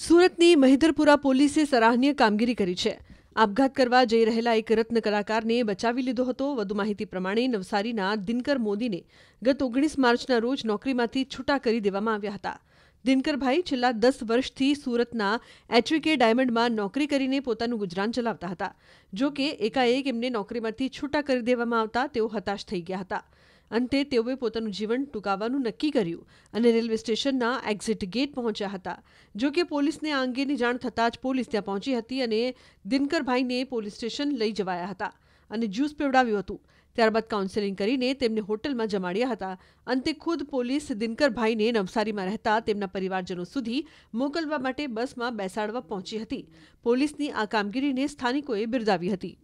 સુરતની મહેદરપુરા પોલીસે સરાહનીય કામગીરી કરી છે આપઘાત કરવા જઈ રહેલા એક રત્ન કલાકારને બચાવી લીધો હતો વધુ માહિતી પ્રમાણે નવસારીના દિનકર મોદીને ગત ઓગણીસ માર્ચના રોજ નોકરીમાંથી છૂટા કરી દેવામાં આવ્યા હતા દિનકરભાઈ છેલ્લા દસ વર્ષથી સુરતના એચવીકે ડાયમંડમાં નોકરી કરીને પોતાનું ગુજરાન ચલાવતા હતા જો કે એકાએક એમને નોકરીમાંથી છૂટા કરી દેવામાં આવતા તેઓ હતાશ થઈ ગયા હતા અંતે તેઓએ પોતાનું જીવન ટૂંકાવવાનું નક્કી કર્યું અને રેલવે સ્ટેશનના એક્ઝિટ ગેટ પહોંચ્યા હતા જો કે પોલીસને આ અંગેની જાણ થતાં જ પોલીસ ત્યાં પહોંચી હતી અને દિનકરભાઈને પોલીસ સ્ટેશન લઈ જવાયા હતા અને જ્યુસ પીવડાવ્યું હતું ત્યારબાદ કાઉન્સેલિંગ કરીને તેમને હોટલમાં જમાડ્યા હતા અંતે ખુદ પોલીસ દિનકરભાઈને નવસારીમાં રહેતા તેમના પરિવારજનો સુધી મોકલવા માટે બસમાં બેસાડવા પહોંચી હતી પોલીસની આ કામગીરીને સ્થાનિકોએ બિરદાવી હતી